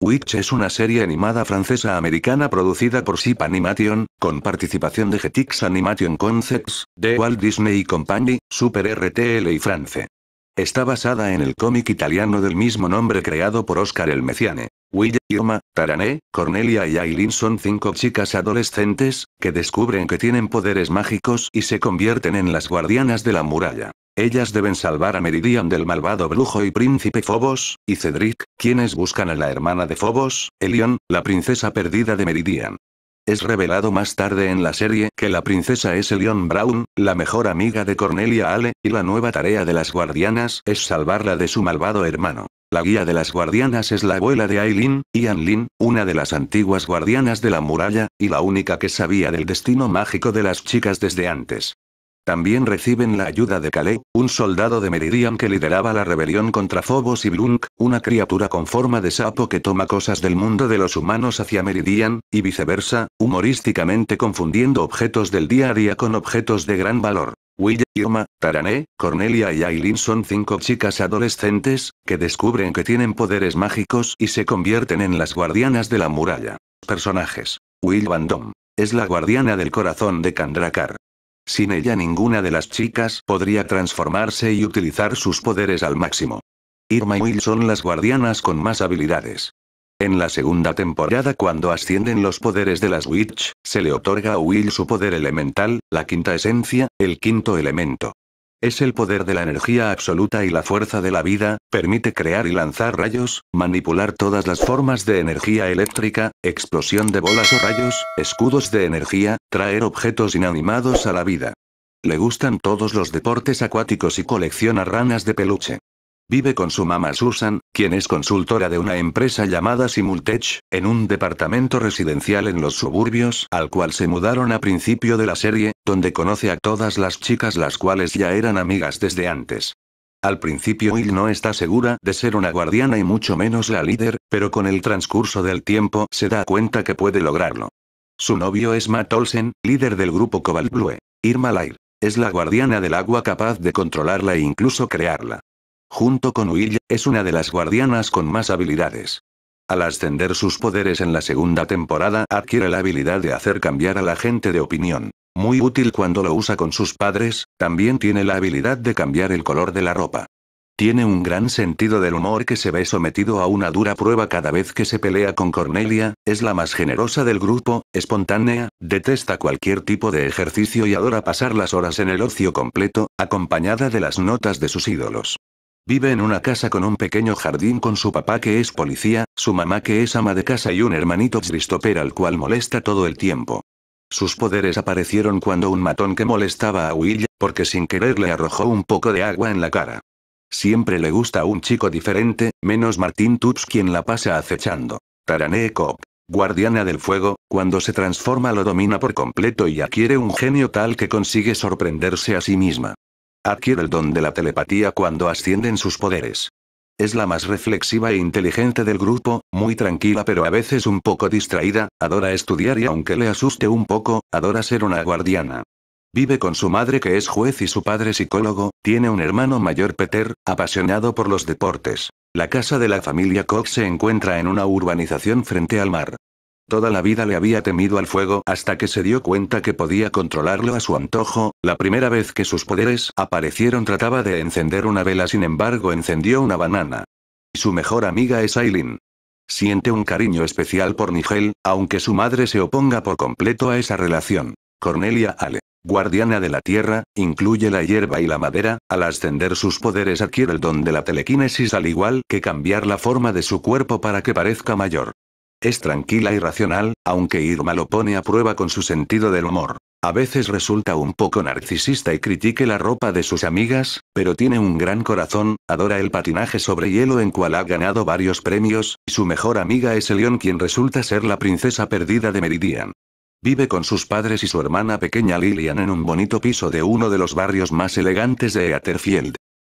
Witch es una serie animada francesa-americana producida por SIP Animation, con participación de Getix Animation Concepts, de Walt Disney Company, Super RTL y France. Está basada en el cómic italiano del mismo nombre creado por Oscar El Meciane. William, Irma, Tarané, Cornelia y Aileen son cinco chicas adolescentes, que descubren que tienen poderes mágicos y se convierten en las guardianas de la muralla. Ellas deben salvar a Meridian del malvado brujo y príncipe Phobos, y Cedric, quienes buscan a la hermana de Phobos, Elion, la princesa perdida de Meridian. Es revelado más tarde en la serie que la princesa es Elion Brown, la mejor amiga de Cornelia Ale, y la nueva tarea de las guardianas es salvarla de su malvado hermano. La guía de las guardianas es la abuela de Aileen, Ian Lin, una de las antiguas guardianas de la muralla, y la única que sabía del destino mágico de las chicas desde antes. También reciben la ayuda de Kale, un soldado de Meridian que lideraba la rebelión contra Phobos y Blunk, una criatura con forma de sapo que toma cosas del mundo de los humanos hacia Meridian, y viceversa, humorísticamente confundiendo objetos del día a día con objetos de gran valor. Will, Yoma, Tarané, Cornelia y Aileen son cinco chicas adolescentes, que descubren que tienen poderes mágicos y se convierten en las guardianas de la muralla. Personajes. Will Van Dom. Es la guardiana del corazón de Kandrakar. Sin ella ninguna de las chicas podría transformarse y utilizar sus poderes al máximo. Irma y Will son las guardianas con más habilidades. En la segunda temporada cuando ascienden los poderes de las Witch, se le otorga a Will su poder elemental, la quinta esencia, el quinto elemento. Es el poder de la energía absoluta y la fuerza de la vida, permite crear y lanzar rayos, manipular todas las formas de energía eléctrica, explosión de bolas o rayos, escudos de energía, traer objetos inanimados a la vida. Le gustan todos los deportes acuáticos y colecciona ranas de peluche. Vive con su mamá Susan, quien es consultora de una empresa llamada Simultech, en un departamento residencial en los suburbios, al cual se mudaron a principio de la serie, donde conoce a todas las chicas las cuales ya eran amigas desde antes. Al principio Will no está segura de ser una guardiana y mucho menos la líder, pero con el transcurso del tiempo se da cuenta que puede lograrlo. Su novio es Matt Olsen, líder del grupo Cobalt Blue. Irma Lair. Es la guardiana del agua capaz de controlarla e incluso crearla. Junto con Will, es una de las guardianas con más habilidades. Al ascender sus poderes en la segunda temporada adquiere la habilidad de hacer cambiar a la gente de opinión. Muy útil cuando lo usa con sus padres, también tiene la habilidad de cambiar el color de la ropa. Tiene un gran sentido del humor que se ve sometido a una dura prueba cada vez que se pelea con Cornelia, es la más generosa del grupo, espontánea, detesta cualquier tipo de ejercicio y adora pasar las horas en el ocio completo, acompañada de las notas de sus ídolos. Vive en una casa con un pequeño jardín con su papá que es policía, su mamá que es ama de casa y un hermanito Christopher al cual molesta todo el tiempo. Sus poderes aparecieron cuando un matón que molestaba a Will, porque sin querer le arrojó un poco de agua en la cara. Siempre le gusta un chico diferente, menos Martín Tubbs quien la pasa acechando. Tarané Cop. Guardiana del Fuego, cuando se transforma lo domina por completo y adquiere un genio tal que consigue sorprenderse a sí misma. Adquiere el don de la telepatía cuando ascienden sus poderes. Es la más reflexiva e inteligente del grupo, muy tranquila pero a veces un poco distraída, adora estudiar y aunque le asuste un poco, adora ser una guardiana. Vive con su madre que es juez y su padre psicólogo, tiene un hermano mayor Peter, apasionado por los deportes. La casa de la familia Cox se encuentra en una urbanización frente al mar. Toda la vida le había temido al fuego hasta que se dio cuenta que podía controlarlo a su antojo, la primera vez que sus poderes aparecieron trataba de encender una vela sin embargo encendió una banana. Su mejor amiga es Aileen. Siente un cariño especial por Nigel, aunque su madre se oponga por completo a esa relación. Cornelia Ale, guardiana de la tierra, incluye la hierba y la madera, al ascender sus poderes adquiere el don de la telequinesis al igual que cambiar la forma de su cuerpo para que parezca mayor. Es tranquila y racional, aunque Irma lo pone a prueba con su sentido del humor. A veces resulta un poco narcisista y critique la ropa de sus amigas, pero tiene un gran corazón, adora el patinaje sobre hielo en cual ha ganado varios premios, y su mejor amiga es Elion quien resulta ser la princesa perdida de Meridian. Vive con sus padres y su hermana pequeña Lillian en un bonito piso de uno de los barrios más elegantes de Eaterfield.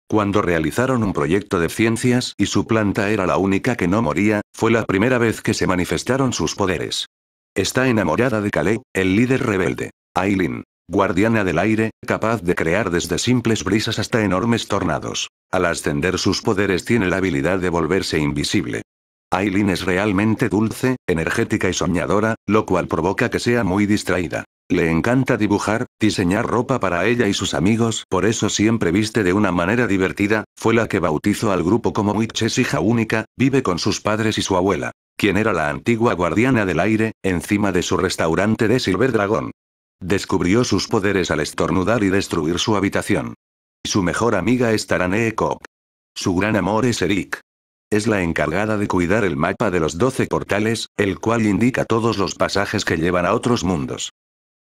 Cuando realizaron un proyecto de ciencias y su planta era la única que no moría, fue la primera vez que se manifestaron sus poderes. Está enamorada de Kale, el líder rebelde. Aileen, guardiana del aire, capaz de crear desde simples brisas hasta enormes tornados. Al ascender sus poderes tiene la habilidad de volverse invisible. Aileen es realmente dulce, energética y soñadora, lo cual provoca que sea muy distraída. Le encanta dibujar, diseñar ropa para ella y sus amigos, por eso siempre viste de una manera divertida, fue la que bautizó al grupo como Witches hija única, vive con sus padres y su abuela, quien era la antigua guardiana del aire, encima de su restaurante de Silver Dragon. Descubrió sus poderes al estornudar y destruir su habitación. Su mejor amiga es Taranee Cobb. Su gran amor es Eric. Es la encargada de cuidar el mapa de los doce portales, el cual indica todos los pasajes que llevan a otros mundos.